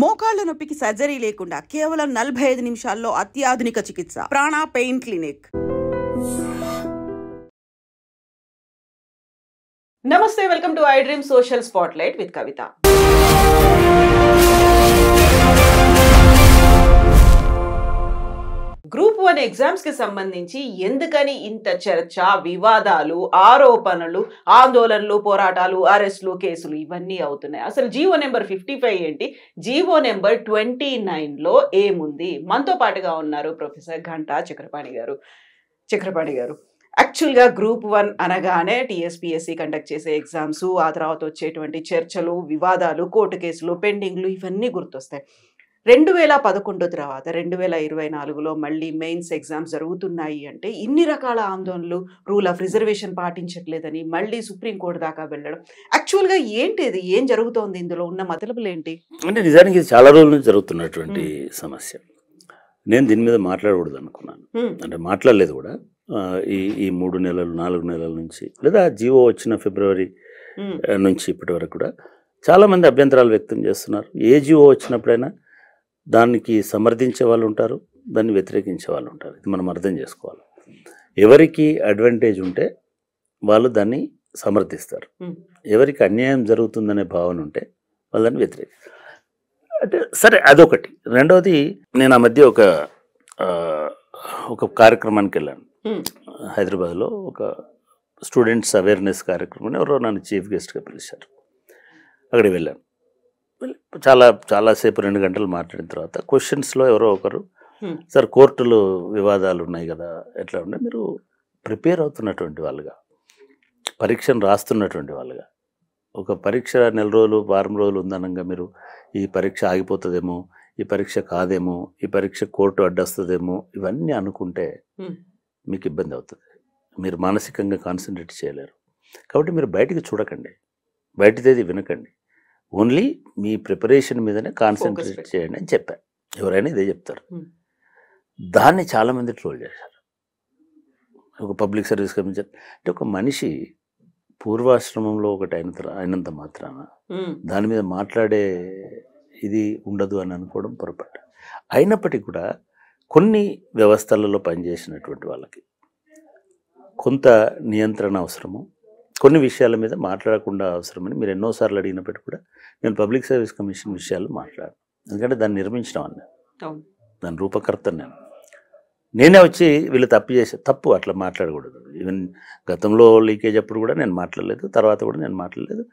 మోకాళ్ల నొప్పికి సర్జరీ లేకుండా కేవలం నలభై ఐదు నిమిషాల్లో అత్యాధునిక చికిత్స ప్రాణా పెయిన్ క్లినిక్ నమస్తే welcome to iDream social spotlight with Kavitha group one ఎగ్జామ్స్కి సంబంధించి ఎందుకని ఇంత చర్చ వివాదాలు ఆరోపణలు ఆందోళనలు పోరాటాలు అరెస్టులు కేసులు ఇవన్నీ అవుతున్నాయి అసలు జీవో నెంబర్ ఫిఫ్టీ ఫైవ్ ఏంటి జీవో నెంబర్ ట్వంటీ నైన్లో ఏముంది మనతో పాటుగా ఉన్నారు ప్రొఫెసర్ ఘంటా చక్రపాణి గారు చక్రపాణి గారు యాక్చువల్గా గ్రూప్ వన్ అనగానే టీఎస్పీఎస్సీ కండక్ట్ చేసే ఎగ్జామ్స్ ఆ తర్వాత వచ్చేటువంటి చర్చలు వివాదాలు కోర్టు కేసులు పెండింగ్లు ఇవన్నీ గుర్తొస్తాయి రెండు వేల పదకొండు తర్వాత రెండు వేల ఇరవై నాలుగులో మళ్ళీ మెయిన్స్ ఎగ్జామ్స్ జరుగుతున్నాయి అంటే ఇన్ని రకాల ఆందోళనలు రూల్ ఆఫ్ రిజర్వేషన్ పాటించట్లేదని మళ్ళీ సుప్రీంకోర్టు దాకా వెళ్ళడం యాక్చువల్గా ఏంటి ఇది ఏం జరుగుతోంది ఇందులో ఉన్న మతలబులు ఏంటి అంటే నిజానికి చాలా రోజుల నుంచి జరుగుతున్నటువంటి సమస్య నేను దీని మీద మాట్లాడకూడదు అనుకున్నాను అంటే మాట్లాడలేదు కూడా ఈ ఈ మూడు నెలలు నాలుగు నెలల నుంచి లేదా జీవో వచ్చిన ఫిబ్రవరి నుంచి ఇప్పటి వరకు కూడా చాలామంది అభ్యంతరాలు వ్యక్తం చేస్తున్నారు ఏ జీవో వచ్చినప్పుడైనా దానికి సమర్థించే వాళ్ళు ఉంటారు దాన్ని వ్యతిరేకించే వాళ్ళు ఉంటారు ఇది మనం అర్థం చేసుకోవాలి ఎవరికి అడ్వాంటేజ్ ఉంటే వాళ్ళు దాన్ని సమర్థిస్తారు ఎవరికి అన్యాయం జరుగుతుందనే భావన ఉంటే వాళ్ళు దాన్ని వ్యతిరేకి అంటే సరే అదొకటి రెండవది నేను ఆ మధ్య ఒక ఒక కార్యక్రమానికి వెళ్ళాను హైదరాబాద్లో ఒక స్టూడెంట్స్ అవేర్నెస్ కార్యక్రమం ఎవరో నన్ను చీఫ్ గెస్ట్గా పిలిచారు అక్కడికి వెళ్ళాను చాలా చాలాసేపు రెండు గంటలు మాట్లాడిన తర్వాత క్వశ్చన్స్లో ఎవరో ఒకరు సార్ కోర్టులు వివాదాలు ఉన్నాయి కదా ఎట్లా ఉంటే మీరు ప్రిపేర్ అవుతున్నటువంటి వాళ్ళుగా పరీక్షను రాస్తున్నటువంటి వాళ్ళుగా ఒక పరీక్ష నెల రోజులు వారం రోజులు ఉందనంగా మీరు ఈ పరీక్ష ఆగిపోతుందేమో ఈ పరీక్ష కాదేమో ఈ పరీక్ష కోర్టు అడ్డొస్తుందేమో ఇవన్నీ అనుకుంటే మీకు ఇబ్బంది అవుతుంది మీరు మానసికంగా కాన్సన్ట్రేట్ చేయలేరు కాబట్టి మీరు బయటికి చూడకండి బయటిదేది వినకండి ఓన్లీ మీ ప్రిపరేషన్ మీదనే కాన్సన్ట్రేట్ చేయండి అని చెప్పాను ఎవరైనా ఇదే చెప్తారు hmm. దాన్ని చాలామంది ట్రోల్ చేశారు ఒక పబ్లిక్ సర్వీస్ కమిషన్ అంటే ఒక మనిషి పూర్వాశ్రమంలో ఒకటి అయిన అయినంత మాత్రాన hmm. దాని మీద మాట్లాడే ఇది ఉండదు అని అనుకోవడం పొరపాటు అయినప్పటికీ కూడా కొన్ని వ్యవస్థలలో పనిచేసినటువంటి వాళ్ళకి కొంత నియంత్రణ అవసరము కొన్ని విషయాల మీద మాట్లాడకుండా అవసరమని మీరు ఎన్నోసార్లు అడిగినప్పటికీ కూడా నేను పబ్లిక్ సర్వీస్ కమిషన్ విషయాలు మాట్లాడాను ఎందుకంటే దాన్ని నిర్మించడం అన్న దాని రూపకర్త నేను నేనే వచ్చి వీళ్ళు తప్పు చేసే తప్పు అట్లా మాట్లాడకూడదు ఈవెన్ గతంలో లీకేజ్ అప్పుడు కూడా నేను మాట్లాడలేదు తర్వాత కూడా నేను మాట్లాడలేదు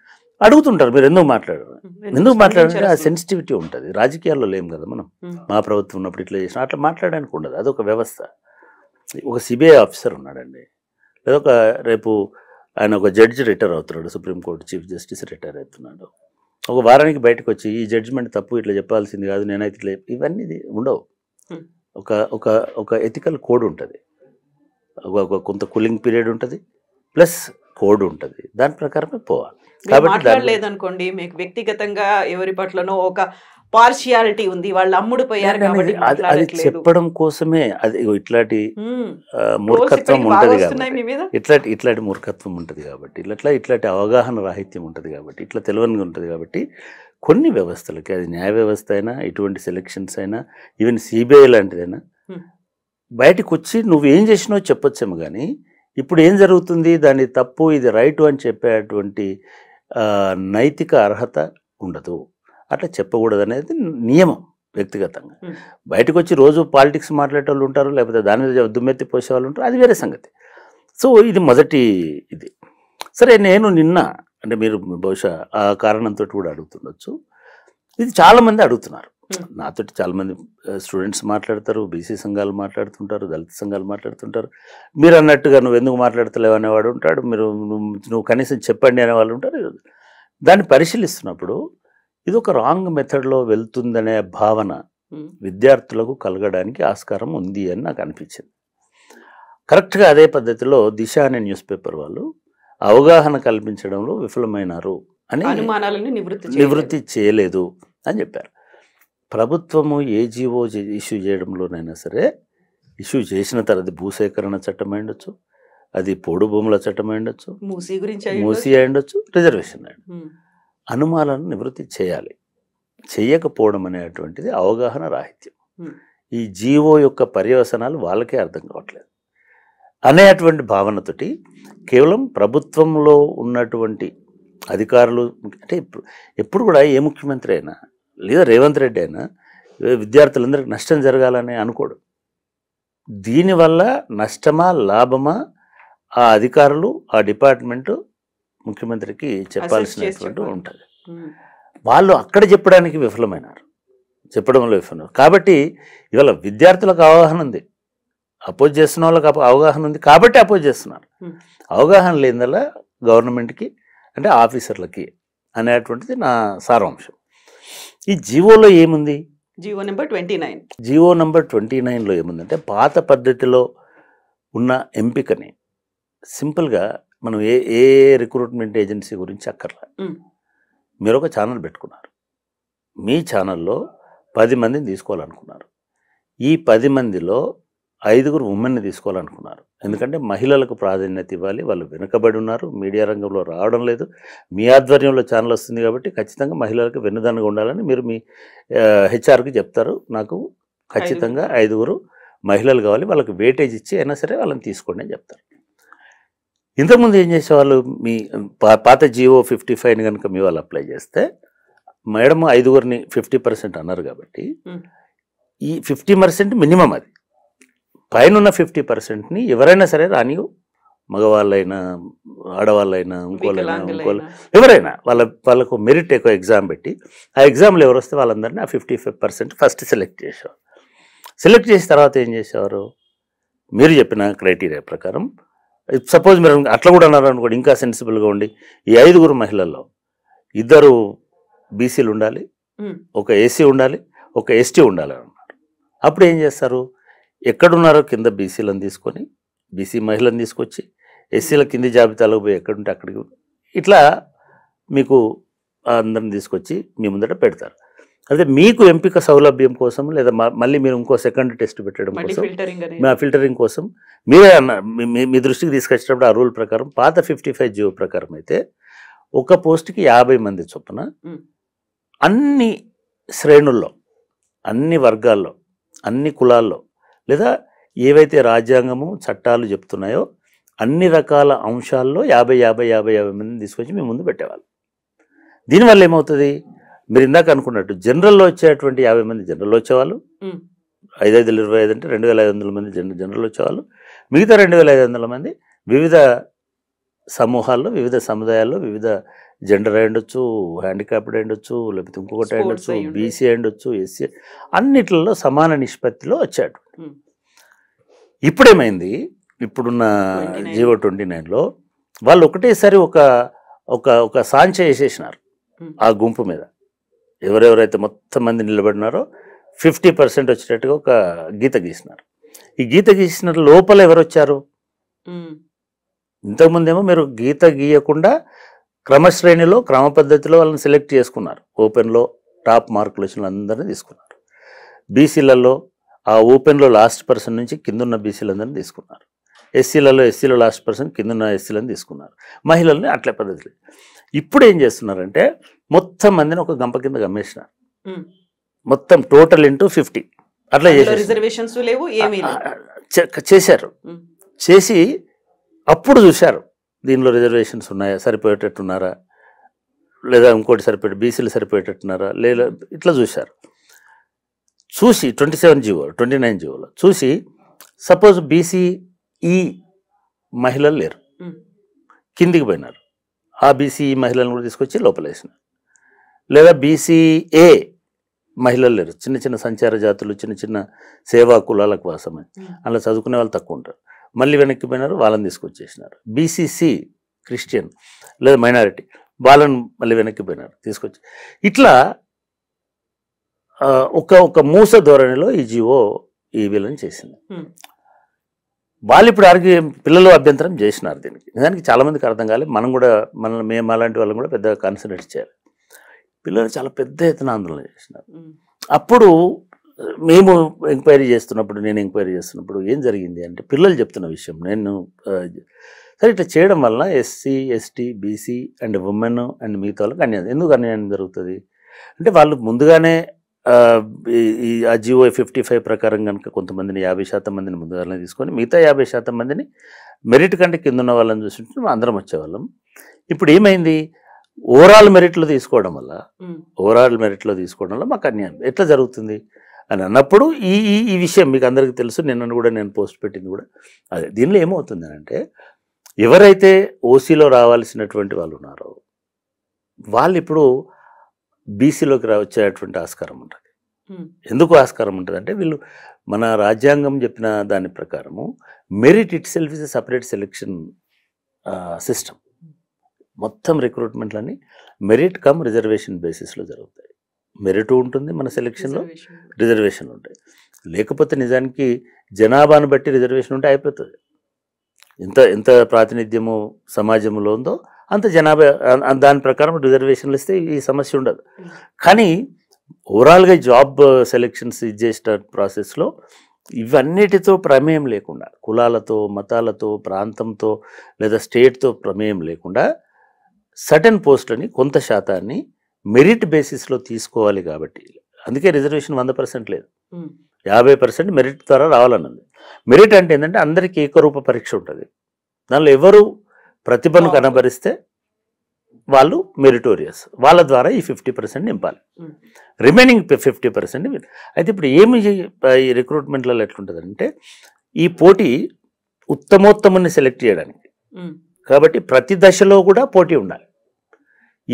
అడుగుతుంటారు మీరు ఎందుకు మాట్లాడరు ఎందుకు మాట్లాడాలంటే ఆ సెన్సిటివిటీ ఉంటుంది రాజకీయాల్లో లేం కదా మనం మా ప్రభుత్వం ఉన్నప్పుడు ఇట్లా చేసినా అట్లా మాట్లాడడానికి ఉండదు అదొక వ్యవస్థ ఒక సిబిఐ ఆఫీసర్ ఉన్నాడండి లేదా ఒక రేపు ఆయన ఒక జడ్జి రిటైర్ అవుతున్నాడు సుప్రీంకోర్టు చీఫ్ జస్టిస్ రిటైర్ అవుతున్నాడు ఒక వారానికి బయటకు వచ్చి ఈ జడ్జిమెంట్ తప్పు ఇట్లా చెప్పాల్సింది కాదు నేనైతే ఇట్లా ఇవన్నీ ఉండవు ఒక ఒక ఒక ఎథికల్ కోడ్ ఉంటుంది ఒక కొంత కూలింగ్ పీరియడ్ ఉంటుంది ప్లస్ కోడ్ ఉంటుంది దాని ప్రకారమే పోవాలి కాబట్టి లేదనుకోండి మీకు వ్యక్తిగతంగా ఎవరి పట్లనో ఒక పార్షియాలిటీ ఉంది వాళ్ళు అమ్ముడిపోయారు కాబట్టి అది చెప్పడం కోసమే అది ఇట్లాంటి మూర్ఖత్వం ఉంటది ఇట్లాంటి ఇట్లాంటి మూర్ఖత్వం ఉంటది కాబట్టి ఇట్లా ఇట్లాంటి అవగాహన రాహిత్యం ఉంటది కాబట్టి ఇట్లా తెలివని ఉంటది కాబట్టి కొన్ని వ్యవస్థలకి అది న్యాయ వ్యవస్థ అయినా ఇటువంటి సెలక్షన్స్ అయినా ఈవెన్ సిబిఐ లాంటిదైనా బయటకు వచ్చి నువ్వేం చేసినో చెప్పొచ్చేమో కానీ ఇప్పుడు ఏం జరుగుతుంది దాని తప్పు ఇది రైటు అని చెప్పేటువంటి నైతిక అర్హత ఉండదు అట్లా చెప్పకూడదు అనేది నియమం వ్యక్తిగతంగా బయటకు వచ్చి రోజు పాలిటిక్స్ మాట్లాడే వాళ్ళు ఉంటారు లేకపోతే దాని మీద దుమ్మెత్తి పోసే వాళ్ళు ఉంటారు అది వేరే సంగతి సో ఇది మొదటి ఇది సరే నేను నిన్న అంటే మీరు బహుశా ఆ కారణంతో కూడా అడుగుతుండొచ్చు ఇది చాలామంది అడుగుతున్నారు నాతోటి చాలామంది స్టూడెంట్స్ మాట్లాడతారు బీసీ సంఘాలు మాట్లాడుతుంటారు దళిత సంఘాలు మాట్లాడుతుంటారు మీరు అన్నట్టుగా నువ్వు ఎందుకు మాట్లాడతలేవు అనేవాడు ఉంటాడు మీరు నువ్వు కనీసం చెప్పండి అనేవాళ్ళు ఉంటారు దాన్ని పరిశీలిస్తున్నప్పుడు ఇది ఒక రాంగ్ మెథడ్లో వెళ్తుందనే భావన విద్యార్థులకు కలగడానికి ఆస్కారం ఉంది అని నాకు అనిపించింది కరెక్ట్గా అదే పద్ధతిలో దిశ అనే న్యూస్ పేపర్ వాళ్ళు అవగాహన కల్పించడంలో విఫలమైనారు అని నివృత్తి చేయలేదు అని చెప్పారు ప్రభుత్వము ఏజీఓ ఇష్యూ చేయడంలోనైనా సరే ఇష్యూ చేసిన తర్వాత భూసేకరణ చట్టం అయిండొచ్చు అది పోడు భూముల చట్టం అయిండొచ్చు మూసీ గురించి మూసీ అయిండొచ్చు రిజర్వేషన్ అయ్యుండొచ్చు అనుమానాలను నివృత్తి చేయాలి చేయకపోవడం అనేటువంటిది అవగాహన రాహిత్యం ఈ జీవో యొక్క పర్యవసనాలు వాళ్ళకే అర్థం కావట్లేదు అనేటువంటి భావనతోటి కేవలం ప్రభుత్వంలో ఉన్నటువంటి అధికారులు అంటే ఎప్పుడు కూడా ఏ ముఖ్యమంత్రి అయినా లేదా రేవంత్ రెడ్డి అయినా విద్యార్థులందరికీ నష్టం జరగాలని అనుకోడు దీనివల్ల నష్టమా లాభమా ఆ అధికారులు ఆ డిపార్ట్మెంటు ముఖ్యమంత్రికి చెప్పాల్సినటువంటి ఉంటుంది వాళ్ళు అక్కడ చెప్పడానికి విఫలమైనారు చెప్పడంలో విఫలం కాబట్టి ఇవాళ విద్యార్థులకు అవగాహన ఉంది అపోజ్ చేసిన వాళ్ళకి అవగాహన ఉంది కాబట్టి అపోజ్ చేస్తున్నారు అవగాహన లేనిదల్ల గవర్నమెంట్కి అంటే ఆఫీసర్లకి అనేటువంటిది నా సారాంశం ఈ జీవోలో ఏముంది GO number twenty nine GO number twenty నైన్లో ఏముందంటే పాత పద్ధతిలో ఉన్న ఎంపికని సింపుల్గా మనం ఏ ఏ రిక్రూట్మెంట్ ఏజెన్సీ గురించి అక్కర్లా మీరు ఒక ఛానల్ పెట్టుకున్నారు మీ ఛానల్లో పది మందిని తీసుకోవాలనుకున్నారు ఈ పది మందిలో ఐదుగురు ఉమెన్ని తీసుకోవాలనుకున్నారు ఎందుకంటే మహిళలకు ప్రాధాన్యత ఇవ్వాలి వాళ్ళు వెనుకబడి ఉన్నారు మీడియా రంగంలో రావడం లేదు మీ ఆధ్వర్యంలో ఛానల్ వస్తుంది కాబట్టి ఖచ్చితంగా మహిళలకు వెన్నుదన్నుగా ఉండాలని మీరు మీ హెచ్ఆర్కి చెప్తారు నాకు ఖచ్చితంగా ఐదుగురు మహిళలు కావాలి వాళ్ళకి వేటేజ్ ఇచ్చి అయినా సరే వాళ్ళని తీసుకోండి అని చెప్తారు ఇంతకుముందు ఏం చేసేవాళ్ళు మీ పాత జియో ఫిఫ్టీ ఫైవ్ని కనుక మీ వాళ్ళు అప్లై చేస్తే మేడం ఐదుగురిని ఫిఫ్టీ పర్సెంట్ అన్నారు కాబట్టి ఈ ఫిఫ్టీ పర్సెంట్ మినిమం అది పైన ఉన్న ఫిఫ్టీ పర్సెంట్ని ఎవరైనా సరే రాని మగవాళ్ళైనా ఆడవాళ్ళైనా ఇంకోళ్ళైనా ఇంకోళ్ళు ఎవరైనా వాళ్ళ వాళ్ళకు మెరిట్ ఎక్కువ ఎగ్జామ్ పెట్టి ఆ ఎగ్జామ్లో ఎవరు వస్తే వాళ్ళందరినీ ఆ fifty five percent first select చేసేవారు సెలెక్ట్ చేసిన తర్వాత ఏం చేసేవారు మీరు చెప్పిన క్రైటీరియా ప్రకారం సపోజ్ మీరు అట్లా కూడా అన్నారు అనుకోండి ఇంకా సెన్సిబుల్గా ఉండి ఈ ఐదుగురు మహిళల్లో ఇద్దరు బీసీలు ఉండాలి ఒక ఏసీ ఉండాలి ఒక ఎస్టీ ఉండాలి అన్నారు అప్పుడు ఏం చేస్తారు ఎక్కడున్నారో కింద బీసీలను తీసుకొని బీసీ మహిళలను తీసుకొచ్చి ఎస్సీల కింది జాబితాలో పోయి ఎక్కడుంటే అక్కడికి ఇట్లా మీకు అందరిని తీసుకొచ్చి మీ ముందట పెడతారు అయితే మీకు ఎంపిక సౌలభ్యం కోసం లేదా మళ్ళీ మీరు ఇంకో సెకండ్ టెస్ట్ పెట్టడం కోసం మా ఫిల్టరింగ్ కోసం మీరే అన్న మీ దృష్టికి తీసుకొచ్చినప్పుడు ఆ రూల్ ప్రకారం పాత ఫిఫ్టీ ఫైవ్ ప్రకారం అయితే ఒక పోస్ట్కి యాభై మంది చొప్పున అన్ని శ్రేణుల్లో అన్ని వర్గాల్లో అన్ని కులాల్లో లేదా ఏవైతే రాజ్యాంగము చట్టాలు చెప్తున్నాయో అన్ని రకాల అంశాల్లో యాభై యాభై యాభై యాభై మంది తీసుకొచ్చి మేము ముందు పెట్టేవాళ్ళు దీనివల్ల ఏమవుతుంది మీరు ఇందాక అనుకున్నట్టు జనరల్లో వచ్చేటువంటి యాభై మంది జనరల్లో వచ్చేవాళ్ళు ఐదు ఐదు ఇరవై ఐదు అంటే రెండు వేల ఐదు వందల మంది జనరల్ జనరల్ వచ్చేవాళ్ళు మిగతా రెండు వేల ఐదు వందల మంది వివిధ సమూహాల్లో వివిధ సముదాయాల్లో వివిధ జెండర్ అయ్యుండొచ్చు హ్యాండిక్యాప్డ్ అయ్యుండొచ్చు లేకపోతే ఇంకొకటి అయ్యుండొచ్చు బీసీ అయ్యుండొచ్చు ఎస్సీ అన్నిట్లలో సమాన నిష్పత్తిలో వచ్చాడు ఇప్పుడేమైంది ఇప్పుడున్న జీవో ట్వంటీ నైన్లో వాళ్ళు ఒకటేసారి ఒక ఒక ఒక సాంచ వేసేసినారు ఆ గుంపు మీద ఎవరెవరైతే మొత్తం మంది నిలబడినారో ఫిఫ్టీ పర్సెంట్ వచ్చేటట్టుగా ఒక గీత గీసినారు ఈ గీత గీసిన లోపల ఎవరు వచ్చారు ఇంతకుముందేమో మీరు గీత గీయకుండా క్రమశ్రేణిలో క్రమ పద్ధతిలో వాళ్ళని సెలెక్ట్ చేసుకున్నారు ఓపెన్లో టాప్ మార్కులు వచ్చిన అందరినీ తీసుకున్నారు బీసీలలో ఆ ఓపెన్లో లాస్ట్ పర్సన్ నుంచి కిందున్న బీసీలందరినీ తీసుకున్నారు ఎస్సీలలో ఎస్సీలో లాస్ట్ పర్సన్ ఉన్న ఎస్సీలను తీసుకున్నారు మహిళల్ని అట్లే పద్ధతిలో ఇప్పుడు ఏం చేస్తున్నారంటే మొత్తం మందిని ఒక గంప కింద గమ్మేసినారు మొత్తం టోటల్ ఇంటూ ఫిఫ్టీ అట్లా రిజర్వేషన్స్ లేవు చేశారు చేసి అప్పుడు చూశారు దీనిలో రిజర్వేషన్స్ ఉన్నాయా సరిపోయేటట్టున్నారా లేదా ఇంకోటి సరిపోయే బీసీలు సరిపోయేటట్టున్నారా లేదా ఇట్లా చూశారు చూసి ట్వంటీ సెవెన్ జీవోలు ట్వంటీ నైన్ జీవోలో చూసి సపోజ్ బీసీఈ మహిళలు లేరు కిందికి పోయినారు ఆ బీసీ మహిళలను కూడా తీసుకొచ్చి లోపలేసిన లేదా బీసీఏ మహిళలు లేరు చిన్న చిన్న సంచార జాతులు చిన్న చిన్న సేవా కులాలకు వాసమే అలా చదువుకునే వాళ్ళు తక్కువ ఉంటారు మళ్ళీ వెనక్కి పోయినారు వాళ్ళని తీసుకొచ్చేసినారు బీసీసీ క్రిస్టియన్ లేదా మైనారిటీ వాళ్ళని మళ్ళీ వెనక్కి పోయినారు తీసుకొచ్చి ఇట్లా ఒక ఒక మూస ధోరణిలో ఈ జీవో ఈ వీళ్ళని చేసింది వాళ్ళు ఇప్పుడు ఆరోగ్య పిల్లలు అభ్యంతరం చేసినారు దీనికి నిజానికి చాలామందికి అర్థం కాలేదు మనం కూడా మన మేము అలాంటి వాళ్ళని కూడా పెద్దగా కన్సిడర్ చేయాలి పిల్లలు చాలా పెద్ద ఎత్తున ఆందోళన చేసినారు అప్పుడు మేము ఎంక్వైరీ చేస్తున్నప్పుడు నేను ఎంక్వైరీ చేస్తున్నప్పుడు ఏం జరిగింది అంటే పిల్లలు చెప్తున్న విషయం నేను సరే ఇట్లా చేయడం వల్ల SC ST BC and women and మిగతా వాళ్ళకి అన్యాయం ఎందుకు అన్యాయం జరుగుతుంది అంటే వాళ్ళు ముందుగానే ఈ ఆ జియో ఫిఫ్టీ ఫైవ్ ప్రకారం కనుక కొంతమందిని యాభై శాతం మందిని ముందుగానే తీసుకొని మిగతా యాభై శాతం మందిని మెరిట్ కంటే కింద ఉన్న వాళ్ళని మేము అందరం వచ్చేవాళ్ళం ఇప్పుడు ఏమైంది ఓవరాల్ మెరిట్లో తీసుకోవడం వల్ల ఓవరాల్ మెరిట్లో తీసుకోవడం వల్ల మాకు అన్యాయం ఎట్లా జరుగుతుంది అని అన్నప్పుడు ఈ ఈ విషయం మీకు అందరికీ తెలుసు నిన్నను కూడా నేను పోస్ట్ పెట్టింది కూడా అదే దీనిలో ఏమవుతుంది అంటే ఎవరైతే ఓసీలో రావాల్సినటువంటి వాళ్ళు ఉన్నారో వాళ్ళు ఇప్పుడు బీసీలోకి రా వచ్చేటువంటి ఆస్కారం ఉంటుంది ఎందుకు ఆస్కారం ఉంటుంది అంటే వీళ్ళు మన రాజ్యాంగం చెప్పిన దాని ప్రకారము merit itself is a separate selection system మొత్తం రిక్రూట్మెంట్లన్నీ మెరిట్ కమ్ రిజర్వేషన్ బేసిస్లో జరుగుతాయి మెరిట్ ఉంటుంది మన సెలెక్షన్లో రిజర్వేషన్లు ఉంటాయి లేకపోతే నిజానికి జనాభాను బట్టి రిజర్వేషన్ ఉంటే అయిపోతుంది ఎంత ఎంత ప్రాతినిధ్యము సమాజంలో ఉందో అంత జనాభా దాని ప్రకారం రిజర్వేషన్లు ఇస్తే ఈ సమస్య ఉండదు కానీ ఓవరాల్గా జాబ్ సెలెక్షన్స్ ఇచ్చేసిన ప్రాసెస్లో ఇవన్నిటితో ప్రమేయం లేకుండా కులాలతో మతాలతో ప్రాంతంతో లేదా స్టేట్తో ప్రమేయం లేకుండా సటన్ పోస్టులని కొంత శాతాన్ని మెరిట్ బేసిస్లో తీసుకోవాలి కాబట్టి అందుకే రిజర్వేషన్ వంద పర్సెంట్ లేదు యాభై పర్సెంట్ మెరిట్ ద్వారా రావాలన్నది మెరిట్ అంటే ఏంటంటే అందరికీ ఏకరూప పరీక్ష ఉంటుంది దానిలో ఎవరు ప్రతిభను కనబరిస్తే వాళ్ళు మెరిటోరియస్ వాళ్ళ ద్వారా ఈ ఫిఫ్టీ పర్సెంట్ నింపాలి రిమైనింగ్ ఫిఫ్టీ పర్సెంట్ అయితే ఇప్పుడు ఏమి ఈ రిక్రూట్మెంట్లలో ఎట్లుంటుందంటే ఈ పోటీ ఉత్తమోత్తముని సెలెక్ట్ చేయడానికి కాబట్టి ప్రతి దశలో కూడా పోటీ ఉండాలి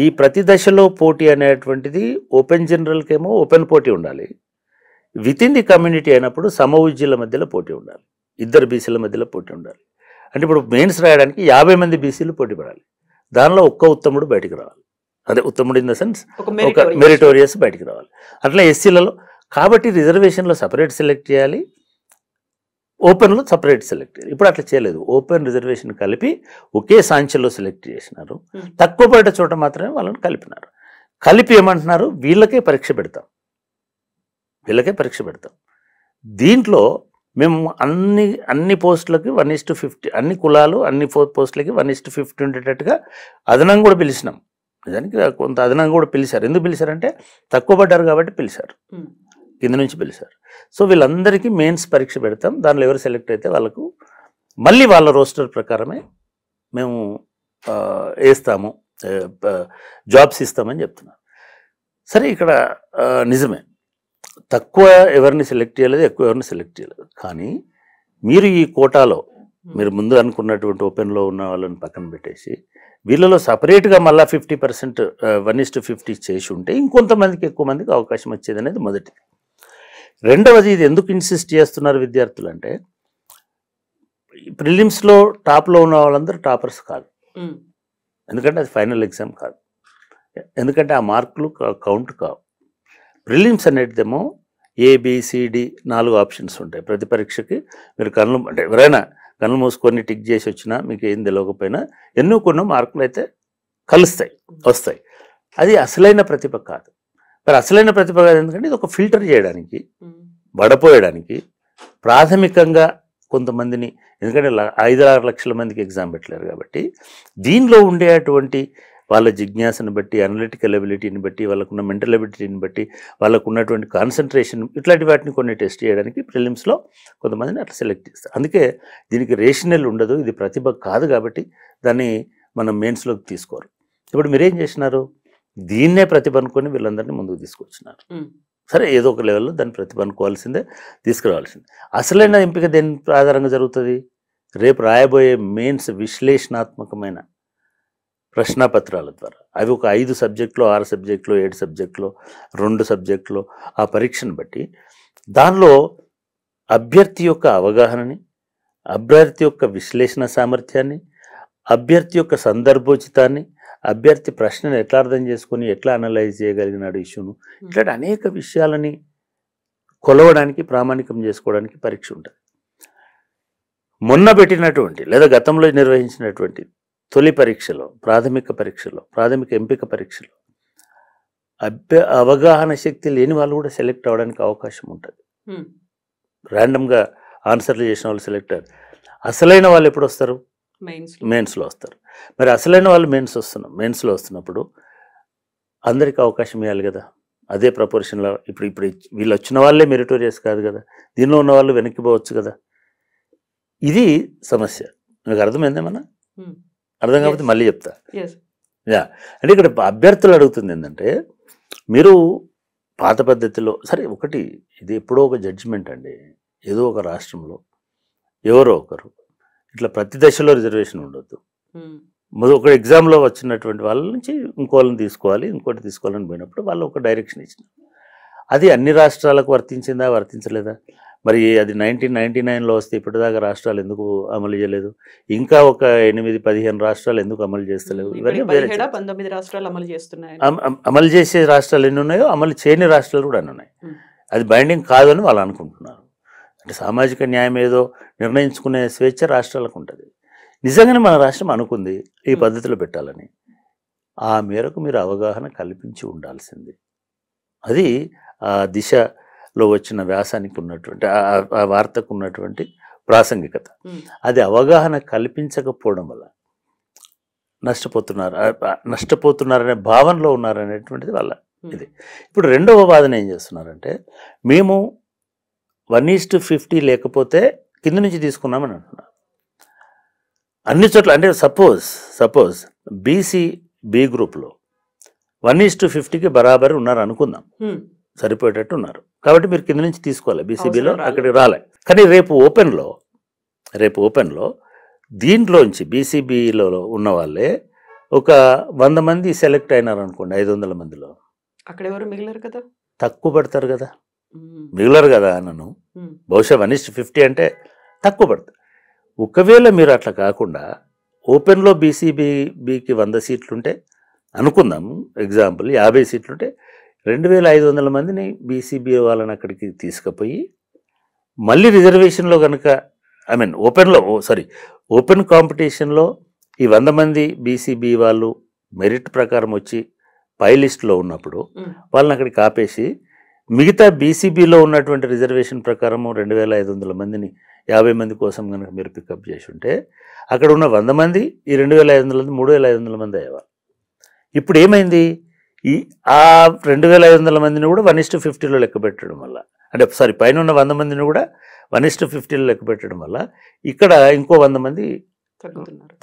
ఈ ప్రతి దశలో పోటీ అనేటువంటిది ఓపెన్ జనరల్కేమో ఓపెన్ పోటీ ఉండాలి విత్ ఇన్ ది కమ్యూనిటీ అయినప్పుడు సమవుజ్యుల మధ్యలో పోటీ ఉండాలి ఇద్దరు బీసీల మధ్యలో పోటీ ఉండాలి అంటే ఇప్పుడు మెయిన్స్ రాయడానికి యాభై మంది బీసీలు పోటీ పడాలి దానిలో ఒక్క ఉత్తముడు బయటికి రావాలి అదే ఉత్తముడు ఇన్ ద సెన్స్ ఒక మెరిటోరియస్ బయటికి రావాలి అట్లా ఎస్సీలలో కాబట్టి రిజర్వేషన్లో సపరేట్ సెలెక్ట్ చేయాలి ఓపెన్లో సపరేట్ సెలెక్ట్ చేయాలి ఇప్పుడు అట్లా చేయలేదు ఓపెన్ రిజర్వేషన్ కలిపి ఒకే సాంఖ్యలో సెలెక్ట్ చేసినారు తక్కువ పడ్డ చోట మాత్రమే వాళ్ళని కలిపినారు కలిపి ఏమంటున్నారు వీళ్ళకే పరీక్ష పెడతాం వీళ్ళకే పరీక్ష పెడతాం దీంట్లో మేము అన్ని అన్ని పోస్టులకి వన్ ఇస్టు ఫిఫ్టీ అన్ని కులాలు అన్ని ఫోర్ పోస్టులకి వన్ ఇస్టు ఫిఫ్టీ ఉండేటట్టుగా అదనంగా కూడా పిలిచినాం నిజానికి కొంత అదనంగా కూడా పిలిచారు ఎందుకు పిలిచారంటే తక్కువ పడ్డారు కాబట్టి పిలిచారు కింద నుంచి పిలిచారు సో వీళ్ళందరికీ మెయిన్స్ పరీక్ష పెడతాం దానిలో ఎవరు సెలెక్ట్ అయితే వాళ్ళకు మళ్ళీ వాళ్ళ రోస్టర్ ప్రకారమే మేము వేస్తాము జాబ్స్ ఇస్తామని చెప్తున్నారు సరే ఇక్కడ నిజమే తక్కువ ఎవరిని సెలెక్ట్ చేయలేదు ఎక్కువ ఎవరిని సెలెక్ట్ చేయలేదు కానీ మీరు ఈ కోటాలో మీరు ముందు అనుకున్నటువంటి ఓపెన్లో ఉన్న వాళ్ళని పక్కన పెట్టేసి వీళ్ళలో సపరేట్గా మళ్ళీ fifty percent one is to fifty చేసి ఉంటే ఇంకొంతమందికి ఎక్కువ మందికి అవకాశం వచ్చేది అనేది మొదటిది రెండవది ఇది ఎందుకు ఇన్సిస్ట్ చేస్తున్నారు విద్యార్థులు అంటే ప్రిలిమ్స్లో టాప్లో ఉన్న వాళ్ళందరూ టాపర్స్ కాదు ఎందుకంటే అది ఫైనల్ ఎగ్జామ్ కాదు ఎందుకంటే ఆ మార్కులు కౌంట్ కావు ప్రిలిమ్స్ అనేటిదేమో ఏబిసిడి నాలుగు ఆప్షన్స్ ఉంటాయి ప్రతి పరీక్షకి మీరు కళ్ళు అంటే ఎవరైనా కళ్ళు మూసుకొని టిక్ చేసి వచ్చినా మీకు ఏం తెలియకపోయినా ఎన్నో కొన్ని మార్కులు అయితే కలుస్తాయి వస్తాయి అది అసలైన ప్రతిభ కాదు మరి అసలైన ప్రతిభ కాదు ఎందుకంటే ఇది ఒక ఫిల్టర్ చేయడానికి పడపోయడానికి ప్రాథమికంగా కొంతమందిని ఎందుకంటే ఐదు ఆరు లక్షల మందికి ఎగ్జామ్ పెట్టలేరు కాబట్టి దీనిలో ఉండేటువంటి వాళ్ళ జిజ్ఞాసను బట్టి అనలిటికల్ ఎబిలిటీని బట్టి వాళ్ళకున్న మెంటల్ ఎబిలిటీని బట్టి వాళ్ళకు ఉన్నటువంటి కాన్సన్ట్రేషన్ ఇట్లాంటి వాటిని కొన్ని టెస్ట్ చేయడానికి ప్రిలిమ్స్లో కొంతమందిని అట్లా సెలెక్ట్ చేస్తారు అందుకే దీనికి రేషనల్ ఉండదు ఇది ప్రతిభ కాదు కాబట్టి దాన్ని మనం మెయిన్స్లోకి తీసుకోరు ఇప్పుడు మీరేం చేసినారు దీన్నే ప్రతిభ అనుకొని వీళ్ళందరినీ ముందుకు తీసుకొచ్చినారు సరే ఏదో ఒక లెవెల్లో దాన్ని ప్రతిభ అనుకోవాల్సిందే తీసుకురావాల్సిందే అసలైన ఎంపిక దేని ఆధారంగా జరుగుతుంది రేపు రాయబోయే మెయిన్స్ విశ్లేషణాత్మకమైన ప్రశ్నపత్రాల ద్వారా అవి ఒక ఐదు సబ్జెక్టులో ఆరు సబ్జెక్టులో ఏడు సబ్జెక్టులో రెండు సబ్జెక్టులో ఆ పరీక్షను బట్టి దానిలో అభ్యర్థి యొక్క అవగాహనని అభ్యర్థి యొక్క విశ్లేషణ సామర్థ్యాన్ని అభ్యర్థి యొక్క సందర్భోచితాన్ని అభ్యర్థి ప్రశ్నను ఎట్లా అర్థం చేసుకుని ఎట్లా అనలైజ్ చేయగలిగినాడు ఇష్యూను ఇట్లాంటి అనేక విషయాలని కొలవడానికి ప్రామాణికం చేసుకోవడానికి పరీక్ష ఉంటుంది మొన్న పెట్టినటువంటి లేదా గతంలో నిర్వహించినటువంటి తొలి పరీక్షలో ప్రాథమిక పరీక్షలో ప్రాథమిక ఎంపిక పరీక్షలో అభ్య అవగాహన శక్తి లేని వాళ్ళు కూడా సెలెక్ట్ అవడానికి అవకాశం ఉంటుంది ర్యాండమ్గా ఆన్సర్లు చేసిన వాళ్ళు సెలెక్ట్ అయ్యారు అసలైన వాళ్ళు ఎప్పుడు వస్తారు మెయిన్స్లో వస్తారు మరి అసలైన వాళ్ళు మెయిన్స్ వస్తున్నారు మెయిన్స్లో వస్తున్నప్పుడు అందరికీ అవకాశం ఇవ్వాలి కదా అదే ప్రపోర్షన్లో ఇప్పుడు ఇప్పుడు వీళ్ళు వచ్చిన వాళ్ళే మెరిటోరియస్ కాదు కదా దీనిలో ఉన్న వాళ్ళు వెనక్కి పోవచ్చు కదా ఇది సమస్య నాకు అర్థమైందేమన్నా అర్థం కాబట్టి మళ్ళీ చెప్తా యా అంటే ఇక్కడ అభ్యర్థులు అడుగుతుంది ఏంటంటే మీరు పాత పద్ధతిలో సరే ఒకటి ఇది ఎప్పుడో ఒక జడ్జిమెంట్ అండి ఏదో ఒక రాష్ట్రంలో ఎవరో ఒకరు ఇట్లా ప్రతి దశలో రిజర్వేషన్ ఉండొద్దు hmm. మొదటి ఒక ఎగ్జామ్లో వచ్చినటువంటి వాళ్ళ నుంచి ఇంకోళ్ళని తీసుకోవాలి ఇంకోటి తీసుకోవాలని పోయినప్పుడు వాళ్ళు ఒక డైరెక్షన్ ఇచ్చిన అది అన్ని రాష్ట్రాలకు వర్తించిందా వర్తించలేదా మరి అది నైన్టీన్ నైన్టీ నైన్లో వస్తే ఇప్పటిదాకా రాష్ట్రాలు ఎందుకు అమలు చేయలేదు ఇంకా ఒక ఎనిమిది పదిహేను రాష్ట్రాలు ఎందుకు అమలు చేస్తలేవు ఇవన్నీ రాష్ట్రాలు అమలు చేస్తున్నాయి అమలు చేసే రాష్ట్రాలు ఎన్ని ఉన్నాయో అమలు చేయని రాష్ట్రాలు కూడా అన్ని ఉన్నాయి అది బైండింగ్ కాదని వాళ్ళు అనుకుంటున్నారు అంటే సామాజిక న్యాయం ఏదో నిర్ణయించుకునే స్వేచ్ఛ రాష్ట్రాలకు ఉంటుంది నిజంగానే మన రాష్ట్రం అనుకుంది ఈ పద్ధతిలో పెట్టాలని ఆ మేరకు మీరు అవగాహన కల్పించి ఉండాల్సింది అది ఆ దిశ లో వచ్చిన వ్యాసానికి ఉన్నటువంటి ఆ వార్తకు ఉన్నటువంటి ప్రాసంగికత అది అవగాహన కల్పించకపోవడం వల్ల నష్టపోతున్నారు నష్టపోతున్నారనే భావనలో ఉన్నారనేటువంటిది వల్ల ఇది ఇప్పుడు రెండవ వాదన ఏం చేస్తున్నారంటే మేము వన్ ఈస్ట్ ఫిఫ్టీ లేకపోతే కింద నుంచి తీసుకున్నామని అంటున్నారు అన్ని చోట్ల అంటే సపోజ్ సపోజ్ బీసీ బి గ్రూప్లో వన్ టు ఫిఫ్టీకి బరాబరి ఉన్నారు అనుకుందాం సరిపోయేటట్టు ఉన్నారు కాబట్టి మీరు కింద నుంచి తీసుకోవాలి బీసీబీలో అక్కడికి రాలే కానీ రేపు ఓపెన్లో రేపు ఓపెన్లో దీంట్లోంచి బీసీబీలో ఉన్న వాళ్ళే ఒక వంద మంది సెలెక్ట్ అయినారు అనుకోండి ఐదు వందల మందిలో అక్కడ ఎవరు మిగిలరు కదా తక్కువ పడతారు కదా మిగిలరు కదా నన్ను బహుశా వన్ ఇస్ట్ ఫిఫ్టీ అంటే తక్కువ పడతారు ఒకవేళ మీరు అట్లా కాకుండా ఓపెన్లో బీసీబీబీకి వంద సీట్లుంటే అనుకుందాం ఎగ్జాంపుల్ యాభై సీట్లుంటే రెండు వేల ఐదు వందల మందిని బీసీబీ వాళ్ళని అక్కడికి తీసుకుపోయి మళ్ళీ రిజర్వేషన్లో కనుక ఐ మీన్ ఓపెన్లో సారీ ఓపెన్ కాంపిటీషన్లో ఈ వంద మంది బీసీబీ వాళ్ళు మెరిట్ ప్రకారం వచ్చి పై లిస్ట్లో ఉన్నప్పుడు వాళ్ళని అక్కడికి ఆపేసి మిగతా బీసీబీలో ఉన్నటువంటి రిజర్వేషన్ ప్రకారము రెండు వేల ఐదు వందల మందిని యాభై మంది కోసం కనుక మీరు పికప్ చేసి ఉంటే అక్కడ ఉన్న వంద మంది ఈ రెండు వేల ఐదు వందల మూడు వేల ఐదు వందల మంది అయ్యేవారు ఇప్పుడు ఏమైంది ఈ ఆ రెండు వేల ఐదు వందల మందిని కూడా వన్ ఇస్టు ఫిఫ్టీలో లెక్క పెట్టడం వల్ల అంటే సారీ పైన ఉన్న వంద మందిని కూడా వన్ ఇస్టు ఫిఫ్టీలో లెక్క పెట్టడం వల్ల ఇక్కడ ఇంకో వంద మంది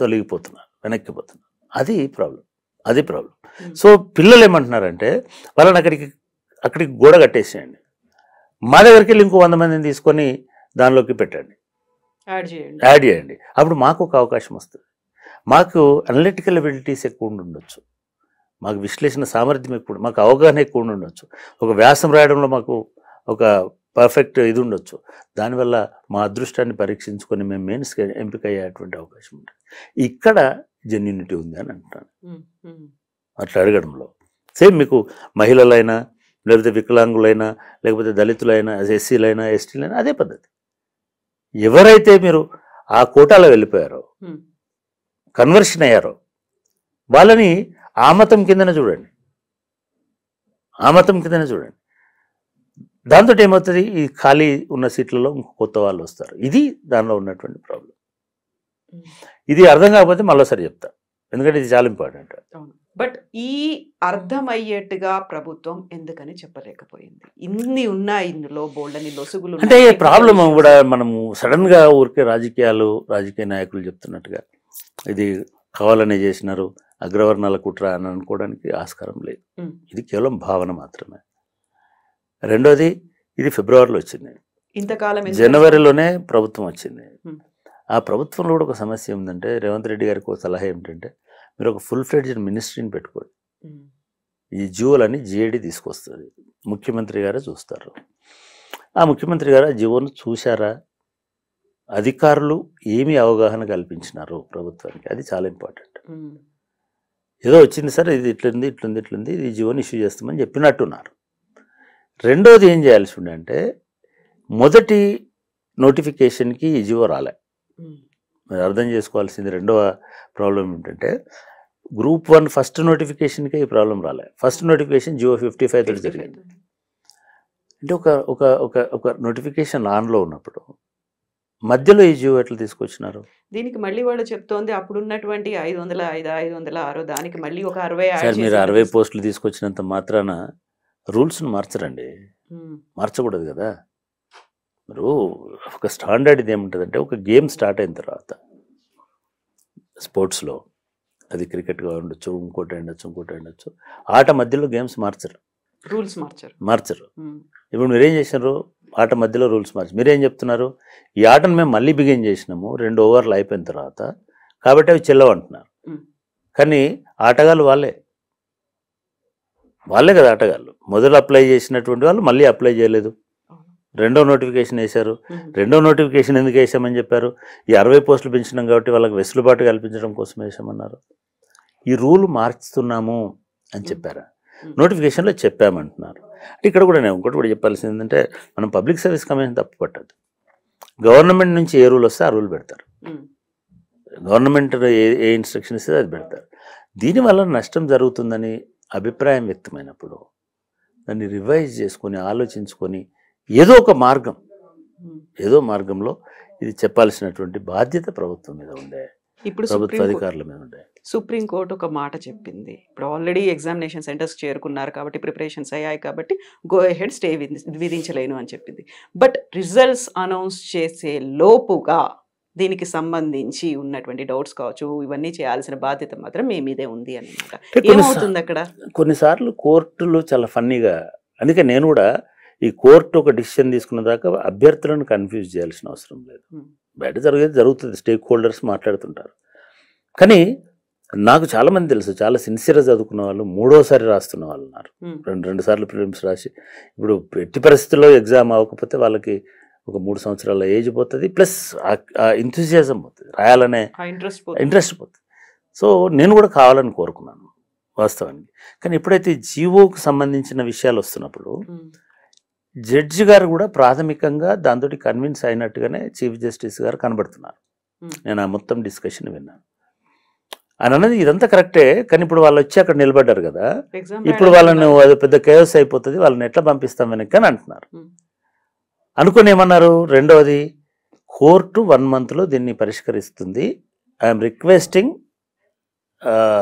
తొలగిపోతున్నారు వెనక్కిపోతున్నారు అది ప్రాబ్లం అది ప్రాబ్లం hmm. సో పిల్లలు ఏమంటున్నారంటే వాళ్ళని అక్కడికి అక్కడికి గోడ కట్టేసేయండి మా దగ్గరికి వెళ్ళి ఇంకో వంద మందిని తీసుకొని దానిలోకి పెట్టండి యాడ్ చేయండి అప్పుడు మాకు ఒక అవకాశం వస్తుంది మాకు అనలిటికల్ ఎబిలిటీస్ ఎక్కువ ఉండొచ్చు మాకు విశ్లేషణ సామర్థ్యం ఎక్కువ మాకు అవగాహన ఎక్కువ ఉండొచ్చు ఒక వ్యాసం రాయడంలో మాకు ఒక పర్ఫెక్ట్ ఇది ఉండొచ్చు దానివల్ల మా అదృష్టాన్ని పరీక్షించుకొని మేము మెయిన్స్ ఎంపిక అయ్యేటువంటి అవకాశం ఉంటుంది ఇక్కడ జెన్యునిటీ ఉంది అని అంటున్నాను అట్లా అడగడంలో సేమ్ మీకు మహిళలైనా లేకపోతే వికలాంగులైనా లేకపోతే దళితులైనా ఎస్సీలైనా ఎస్టీలైనా అదే పద్ధతి ఎవరైతే మీరు ఆ కోటాలో వెళ్ళిపోయారో కన్వర్షన్ అయ్యారో వాళ్ళని ఆమతం కిందన చూడండి ఆమతం కిందన చూడండి దాంతో ఏమవుతుంది ఈ ఖాళీ ఉన్న సీట్లలో కొత్త వాళ్ళు వస్తారు ఇది దానిలో ఉన్నటువంటి ప్రాబ్లం ఇది అర్థం కాకపోతే మళ్ళీసారి చెప్తా ఎందుకంటే ఇది చాలా ఇంపార్టెంట్ బట్ ఈ అర్థమయ్యేట్టుగా ప్రభుత్వం ఎందుకని చెప్పలేకపోయింది ఇన్ని ఉన్నాయి ఇందులో బోల్డని లొసుగులు అంటే ప్రాబ్లం కూడా మనము సడన్గా ఊరికే రాజకీయాలు రాజకీయ నాయకులు చెప్తున్నట్టుగా ఇది కావాలనే చేసినారు అగ్రవర్ణాల కుట్ర అని అనుకోవడానికి ఆస్కారం లేదు ఇది కేవలం భావన మాత్రమే రెండోది ఇది ఫిబ్రవరిలో వచ్చింది ఇంతకాలం జనవరిలోనే ప్రభుత్వం వచ్చింది ఆ ప్రభుత్వంలో కూడా ఒక సమస్య ఏంటంటే రేవంత్ రెడ్డి గారికి ఒక సలహా ఏమిటంటే మీరు ఒక ఫుల్ ఫ్లెడ్జ్డ్ మినిస్ట్రీని పెట్టుకోండి ఈ అని జీఏడి తీసుకొస్తుంది ముఖ్యమంత్రి గారే చూస్తారు ఆ ముఖ్యమంత్రి గారు ఆ జీవోను చూశారా అధికారులు ఏమి అవగాహన కల్పించినారు ప్రభుత్వానికి అది చాలా ఇంపార్టెంట్ ఏదో వచ్చింది సార్ ఇది ఇట్లుంది ఇట్లుంది ఇట్లుంది ఇది జీవోని ఇష్యూ చేస్తామని చెప్పినట్టున్నారు రెండోది ఏం చేయాల్సి ఉండే మొదటి నోటిఫికేషన్కి ఈ జీవో రాలే అర్థం చేసుకోవాల్సింది రెండవ ప్రాబ్లం ఏంటంటే గ్రూప్ వన్ ఫస్ట్ నోటిఫికేషన్కే ఈ ప్రాబ్లం రాలే first notification GO fifty five తోటి జరిగింది అంటే ఒక ఒక ఒక నోటిఫికేషన్ ఆన్లో ఉన్నప్పుడు మధ్యలో ఈ జీవో ఎట్లా తీసుకొచ్చినారు దీనికి మళ్ళీ వాళ్ళు చెప్తోంది అప్పుడు ఉన్నటువంటి ఐదు వందల ఐదు ఐదు వందల ఆరు దానికి మళ్ళీ ఒక అరవై సార్ మీరు అరవై పోస్టులు తీసుకొచ్చినంత మాత్రాన రూల్స్ను మార్చరండి మార్చకూడదు కదా మీరు ఒక స్టాండర్డ్ ఇది ఏముంటుందంటే ఒక గేమ్ స్టార్ట్ అయిన తర్వాత స్పోర్ట్స్లో అది క్రికెట్గా ఉండొచ్చు ఇంకోటి ఉండొచ్చు ఇంకోటి ఉండొచ్చు ఆట మధ్యలో గేమ్స్ మార్చరు రూల్స్ మార్చరు మార్చరు ఇప్పుడు మీరు ఏం చేసినారు ఆట మధ్యలో రూల్స్ మార్చి మీరేం చెప్తున్నారు ఈ ఆటను మేము మళ్ళీ బిగిన్ చేసినాము రెండు ఓవర్లు అయిపోయిన తర్వాత కాబట్టి అవి చెల్లవంటున్నారు కానీ ఆటగాళ్ళు వాళ్ళే వాళ్ళే కదా ఆటగాళ్ళు మొదలు అప్లై చేసినటువంటి వాళ్ళు మళ్ళీ అప్లై చేయలేదు రెండో నోటిఫికేషన్ వేశారు రెండో నోటిఫికేషన్ ఎందుకు వేసామని చెప్పారు ఈ అరవై పోస్టులు పెంచినాం కాబట్టి వాళ్ళకి వెసులుబాటు కల్పించడం కోసం వేసామన్నారు ఈ రూల్ మార్చుతున్నాము అని చెప్పారు నోటిఫికేషన్లో చెప్పామంటున్నారు ఇక్కడ కూడా నేను ఇంకోటి కూడా చెప్పాల్సింది ఏంటంటే మనం పబ్లిక్ సర్వీస్ కమిషన్ తప్పు పట్టదు గవర్నమెంట్ నుంచి ఏ రూల్ వస్తే ఆ రూల్ పెడతారు గవర్నమెంట్ ఏ ఏ ఇన్స్ట్రక్షన్ ఇస్తే అది పెడతారు దీనివల్ల నష్టం జరుగుతుందని అభిప్రాయం వ్యక్తమైనప్పుడు దాన్ని రివైజ్ చేసుకొని ఆలోచించుకొని ఏదో ఒక మార్గం ఏదో మార్గంలో ఇది చెప్పాల్సినటువంటి బాధ్యత ప్రభుత్వం మీద ఉండే ఇప్పుడు సుప్రీంకోర్టు ఒక మాట చెప్పింది ఇప్పుడు ఆల్రెడీ ఎగ్జామినేషన్ సెంటర్స్ చేరుకున్నారు కాబట్టి ప్రిపరేషన్స్ అయ్యాయి కాబట్టి గో హెడ్ స్టే విధించలేను అని చెప్పింది బట్ రిజల్ట్స్ అనౌన్స్ చేసే లోపుగా దీనికి సంబంధించి ఉన్నటువంటి డౌట్స్ కావచ్చు ఇవన్నీ చేయాల్సిన బాధ్యత మాత్రం మీ మీదే ఉంది అనమాట ఏమవుతుంది అక్కడ కొన్నిసార్లు కోర్టులు చాలా ఫన్నీగా అందుకే నేను కూడా ఈ కోర్టు ఒక డిసిషన్ తీసుకున్న దాకా అభ్యర్థులను కన్ఫ్యూజ్ చేయాల్సిన అవసరం లేదు బయట జరిగేది జరుగుతుంది స్టేక్ హోల్డర్స్ మాట్లాడుతుంటారు కానీ నాకు చాలామంది తెలుసు చాలా సిన్సియర్గా చదువుకున్న వాళ్ళు మూడోసారి రాస్తున్న వాళ్ళు ఉన్నారు రెండు రెండు సార్లు ప్రిలిమ్స్ రాసి ఇప్పుడు ఎట్టి పరిస్థితుల్లో ఎగ్జామ్ అవ్వకపోతే వాళ్ళకి ఒక మూడు సంవత్సరాల ఏజ్ పోతుంది ప్లస్ ఇంథ్యూజియాజం పోతుంది రాయాలనే ఇంట్రెస్ట్ పోతుంది సో నేను కూడా కావాలని కోరుకున్నాను వాస్తవానికి కానీ ఎప్పుడైతే జీవోకు సంబంధించిన విషయాలు వస్తున్నప్పుడు జడ్జి గారు కూడా ప్రాథమికంగా దాంతో కన్విన్స్ అయినట్టుగానే చీఫ్ జస్టిస్ గారు కనబడుతున్నారు నేను ఆ మొత్తం డిస్కషన్ విన్నాను అని అన్నది ఇదంతా కరెక్టే కానీ ఇప్పుడు వాళ్ళు వచ్చి అక్కడ నిలబడ్డారు కదా ఇప్పుడు వాళ్ళని అది పెద్ద కేవస్ అయిపోతుంది వాళ్ళని ఎట్లా పంపిస్తాం వెనక్కి అని అంటున్నారు అనుకుని ఏమన్నారు రెండవది కోర్టు వన్ మంత్లో దీన్ని పరిష్కరిస్తుంది I'm requesting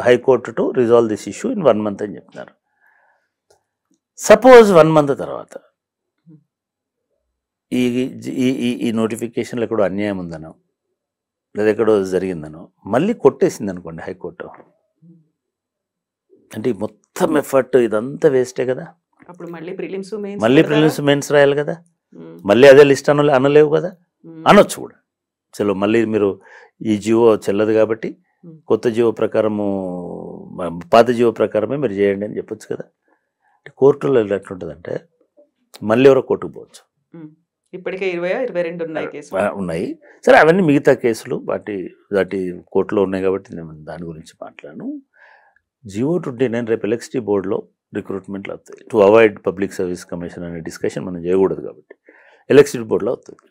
high court to resolve this issue in one month అని చెప్తున్నారు సపోజ్ వన్ మంత్ తర్వాత ఈ ఈ ఈ నోటిఫికేషన్లో ఎక్కడో అన్యాయం ఉందనో లేదా ఎక్కడో జరిగిందనో మళ్ళీ కొట్టేసింది అనుకోండి హైకోర్టు అంటే మొత్తం ఎఫర్ట్ ఇదంతా వేస్టే కదా మళ్ళీ ప్రిలిమ్స్ మళ్ళీ మెయిన్స్ రాయాలి కదా మళ్ళీ అదే లిస్ట్ అన అనలేవు కదా అనొచ్చు కూడా చలో మళ్ళీ మీరు ఈ జియో చెల్లదు కాబట్టి కొత్త జీవో ప్రకారము పాత జీవో ప్రకారమే మీరు చేయండి అని చెప్పొచ్చు కదా కోర్టులో ఎట్లుంటుందంటే మళ్ళీ ఎవరో కోర్టుకు పోవచ్చు ఇప్పటికే ఇరవై ఇరవై రెండు ఉన్నాయి కేసులు ఉన్నాయి సరే అవన్నీ మిగతా కేసులు వాటి వాటి కోర్టులో ఉన్నాయి కాబట్టి నేను దాని గురించి మాట్లాడను జియో ట్వంటీ నైన్ రేపు ఎలక్ట్రిసిటీ బోర్డులో రిక్రూట్మెంట్లు అవుతాయి to avoid public service commission అనే డిస్కషన్ మనం చేయకూడదు కాబట్టి ఎలక్ట్రిసిటీ బోర్డులో అవుతుంది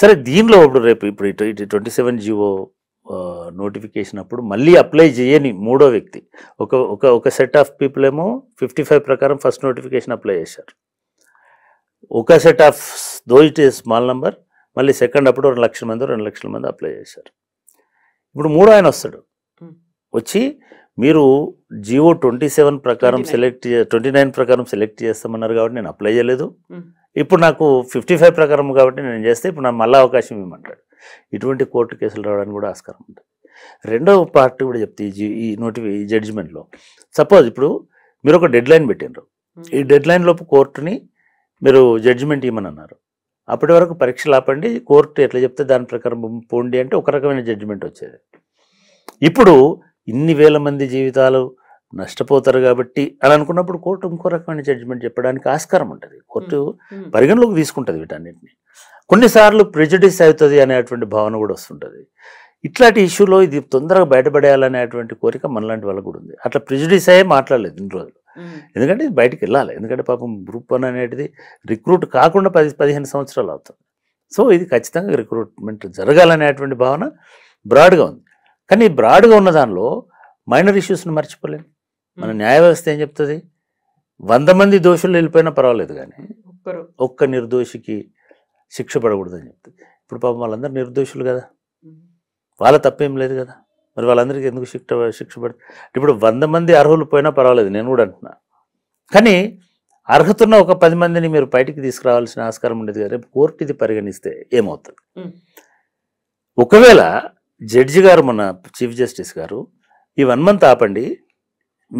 సరే దీనిలో ఇప్పుడు రేపు ఇప్పుడు ఇటు ట్వంటీ సెవెన్ జియో నోటిఫికేషన్ అప్పుడు మళ్ళీ అప్లై చేయని మూడో వ్యక్తి ఒక ఒక ఒక సెట్ ఆఫ్ పీపుల్ ఏమో ఫిఫ్టీ ఫైవ్ ప్రకారం ఫస్ట్ నోటిఫికేషన్ అప్లై చేశారు ఒక set of though it is small number మళ్ళీ సెకండ్ అప్పుడు రెండు లక్షల మంది రెండు లక్షల మంది అప్లై చేశారు ఇప్పుడు మూడో ఆయన వస్తాడు వచ్చి మీరు జియో ట్వంటీ సెవెన్ ప్రకారం సెలెక్ట్ ట్వంటీ నైన్ ప్రకారం సెలెక్ట్ చేస్తామన్నారు కాబట్టి నేను అప్లై చేయలేదు ఇప్పుడు నాకు ఫిఫ్టీ ఫైవ్ ప్రకారం కాబట్టి నేను చేస్తే ఇప్పుడు నాకు మళ్ళీ అవకాశం ఇవ్వమంటాడు ఇటువంటి కోర్టు కేసులు రావడానికి కూడా ఆస్కారం ఉంటుంది రెండవ పార్టీ కూడా చెప్తే ఈ ఈ నోటిఫి జడ్జిమెంట్లో సపోజ్ ఇప్పుడు మీరు ఒక డెడ్ లైన్ పెట్టినారు ఈ డెడ్ లైన్ లోపు కోర్టుని మీరు జడ్జిమెంట్ ఇవ్వమన్నారు అప్పటి వరకు పరీక్షలు ఆపండి కోర్టు ఎట్లా చెప్తే దాని ప్రకారం పోండి అంటే ఒక రకమైన జడ్జిమెంట్ వచ్చేది ఇప్పుడు ఇన్ని వేల మంది జీవితాలు నష్టపోతారు కాబట్టి అని అనుకున్నప్పుడు కోర్టు ఇంకో రకమైన జడ్జిమెంట్ చెప్పడానికి ఆస్కారం ఉంటుంది కోర్టు పరిగణలోకి తీసుకుంటుంది వీటన్నిటిని కొన్నిసార్లు ప్రిజడిస్ అవుతుంది అనేటువంటి భావన కూడా వస్తుంటుంది ఇట్లాంటి ఇష్యూలో ఇది తొందరగా బయటపడేయాలనేటువంటి కోరిక మనలాంటి వాళ్ళకు కూడా ఉంది అట్లా ప్రిజడిస్ అయ్యే మాట్లాడలేదు ఇన్ని రోజులు ఎందుకంటే ఇది బయటకు వెళ్ళాలి ఎందుకంటే పాపం గ్రూప్ వన్ అనేటిది రిక్రూట్ కాకుండా పది పదిహేను సంవత్సరాలు అవుతుంది సో ఇది ఖచ్చితంగా రిక్రూట్మెంట్ జరగాలనేటువంటి భావన బ్రాడ్గా ఉంది కానీ బ్రాడ్గా ఉన్న దానిలో మైనర్ ఇష్యూస్ని మర్చిపోలేము మన న్యాయ వ్యవస్థ ఏం చెప్తుంది వంద మంది దోషులు వెళ్ళిపోయినా పర్వాలేదు కానీ ఒక్కరు ఒక్క నిర్దోషికి శిక్ష పడకూడదు అని చెప్తుంది ఇప్పుడు పాపం వాళ్ళందరూ నిర్దోషులు కదా వాళ్ళ తప్పేం లేదు కదా మరి వాళ్ళందరికీ ఎందుకు శిక్ష శిక్ష పడుతుంది ఇప్పుడు వంద మంది అర్హులు పోయినా పర్వాలేదు నేను కూడా అంటున్నా కానీ అర్హతున్న ఒక పది మందిని మీరు బయటికి తీసుకురావాల్సిన ఆస్కారం ఉండేది రేపు కోర్టు ఇది పరిగణిస్తే ఏమవుతుంది ఒకవేళ జడ్జి గారు మన చీఫ్ జస్టిస్ గారు ఈ వన్ మంత్ ఆపండి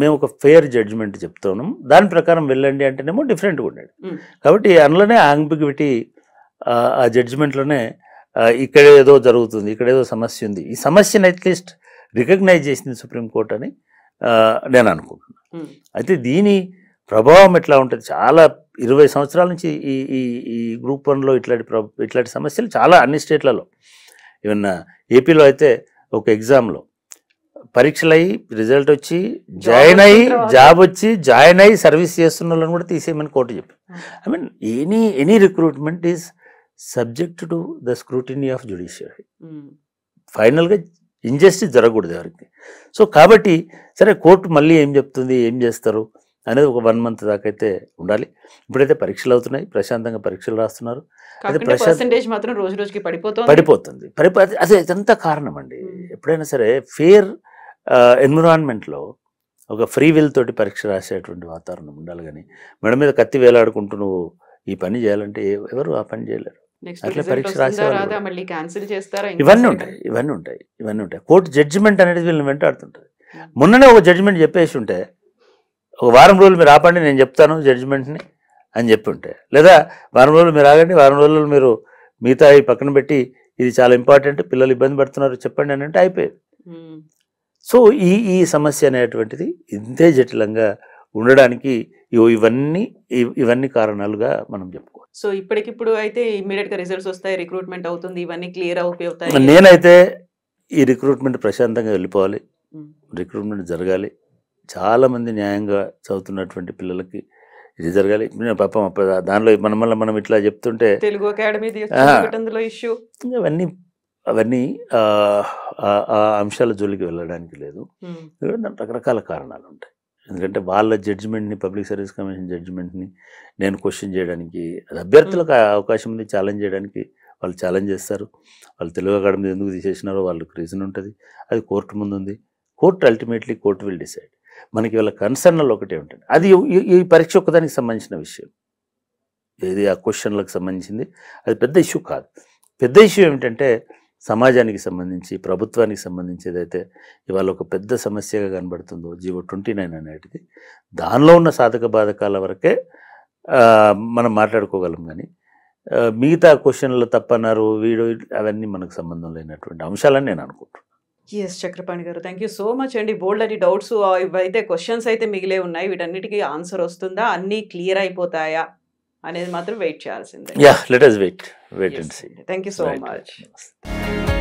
మేము ఒక ఫెయిర్ జడ్జిమెంట్ చెప్తున్నాం దాని ప్రకారం వెళ్ళండి అంటేనేమో డిఫరెంట్గా ఉండేది కాబట్టి అందులోనే ఆంబిగ్విటీ ఆ జడ్జిమెంట్లోనే ఇక్కడ ఏదో జరుగుతుంది ఇక్కడ ఏదో సమస్య ఉంది ఈ సమస్యను అట్లీస్ట్ రికగ్నైజ్ చేసింది సుప్రీంకోర్టు అని నేను అనుకుంటున్నాను అయితే దీని ప్రభావం ఎట్లా ఉంటుంది చాలా ఇరవై సంవత్సరాల నుంచి ఈ ఈ ఈ గ్రూప్ వన్లో ఇట్లాంటి ఇట్లాంటి సమస్యలు చాలా అన్ని స్టేట్లలో ఈవెన్ ఏపీలో అయితే ఒక ఎగ్జామ్లో పరీక్షలు అయ్యి రిజల్ట్ వచ్చి జాయిన్ అయ్యి జాబ్ వచ్చి జాయిన్ అయ్యి సర్వీస్ చేస్తున్న వాళ్ళని కూడా తీసేయమని కోర్టు చెప్పి I mean any any recruitment is subject to the scrutiny of judiciary ఫైనల్గా ఇంజస్టిస్ జరగకూడదు ఎవరికి సో కాబట్టి సరే కోర్టు మళ్ళీ ఏం చెప్తుంది ఏం చేస్తారు అనేది ఒక వన్ మంత్ దాకా అయితే ఉండాలి ఇప్పుడైతే పరీక్షలు అవుతున్నాయి ప్రశాంతంగా పరీక్షలు రాస్తున్నారు అదే పర్సంటేజ్ మాత్రం రోజు రోజుకి పడిపోతుంది పడిపోతుంది పడిపోతే అదే ఇదంతా కారణం అండి ఎప్పుడైనా సరే ఫేర్ ఎన్విరాన్మెంట్లో ఒక ఫ్రీ విల్ తోటి పరీక్ష రాసేటువంటి వాతావరణం ఉండాలి కానీ మెడ మీద కత్తి వేలాడుకుంటూ నువ్వు ఈ పని చేయాలంటే ఎవరు ఆ పని చేయలేరు అట్లా పరీక్ష రాసేవాళ్ళు ఇవన్నీ ఉంటాయి ఇవన్నీ ఉంటాయి ఇవన్నీ ఉంటాయి కోర్టు జడ్జిమెంట్ అనేది వీళ్ళని వెంటాడుతుంటుంది hmm. మొన్ననే ఒక జడ్జిమెంట్ చెప్పేసి ఉంటే ఒక వారం రోజులు మీరు ఆపండి నేను చెప్తాను జడ్జిమెంట్ని అని చెప్పి ఉంటే లేదా వారం రోజులు మీరు ఆగండి వారం రోజులు మీరు మిగతా పక్కన పెట్టి ఇది చాలా ఇంపార్టెంట్ పిల్లలు ఇబ్బంది పడుతున్నారు చెప్పండి అని అంటే అయిపోయింది hmm. సో ఈ ఈ సమస్య అనేటువంటిది ఇంతే జటిలంగా ఉండడానికి ఇవన్నీ ఇవన్నీ కారణాలుగా మనం చెప్పుకోవాలి సో ఇప్పటికిప్పుడు అయితే గా రిజల్ట్స్ వస్తాయి రిక్రూట్మెంట్ అవుతుంది ఇవన్నీ క్లియర్ అవుతాయి నేనైతే ఈ రిక్రూట్మెంట్ ప్రశాంతంగా వెళ్ళిపోవాలి రిక్రూట్మెంట్ జరగాలి చాలా మంది న్యాయంగా చదువుతున్నటువంటి పిల్లలకి ఇది జరగాలి పాపం దానిలో మనం వల్ల మనం ఇట్లా చెప్తుంటే తెలుగు అకాడమీ ఇష్యూ అవన్నీ అవన్నీ ఆ అంశాల జోలికి వెళ్ళడానికి లేదు రకరకాల కారణాలు ఉంటాయి ఎందుకంటే వాళ్ళ జడ్జిమెంట్ని పబ్లిక్ సర్వీస్ కమిషన్ జడ్జిమెంట్ని నేను క్వశ్చన్ చేయడానికి అభ్యర్థులకు అవకాశం ఉంది ఛాలెంజ్ చేయడానికి వాళ్ళు ఛాలెంజ్ చేస్తారు వాళ్ళు తెలుగు అకాడమీ ఎందుకు తీసేసినారో వాళ్ళకి రీజన్ ఉంటుంది అది కోర్టు ముందు ఉంది court ultimately court will decide మనకి వీళ్ళ కన్సర్న్లు ఒకటే ఉంటుంది అది ఈ పరీక్ష ఒక్కదానికి సంబంధించిన విషయం ఏది ఆ క్వశ్చన్లకు సంబంధించింది అది పెద్ద ఇష్యూ కాదు పెద్ద ఇష్యూ ఏమిటంటే సమాజానికి సంబంధించి ప్రభుత్వానికి సంబంధించి ఏదైతే ఇవాళ ఒక పెద్ద సమస్యగా కనబడుతుందో జీవో ట్వంటీ నైన్ అనేటిది దానిలో ఉన్న సాధక బాధకాల వరకే మనం మాట్లాడుకోగలం కానీ మిగతా క్వశ్చన్లు తప్పన్నారు వీడు అవన్నీ మనకు సంబంధం లేనటువంటి అంశాలని నేను అనుకుంటున్నాను ఎస్ చక్రపాణి గారు థ్యాంక్ యూ సో మచ్ అండి బోల్డ్ అని డౌట్స్ ఇవైతే క్వశ్చన్స్ అయితే మిగిలే ఉన్నాయి వీటన్నిటికీ ఆన్సర్ వస్తుందా అన్నీ క్లియర్ అయిపోతాయా అనేది మాత్రం వెయిట్ చేయాల్సిందే yeah let us wait wait yes. and see. Thank you so right. much.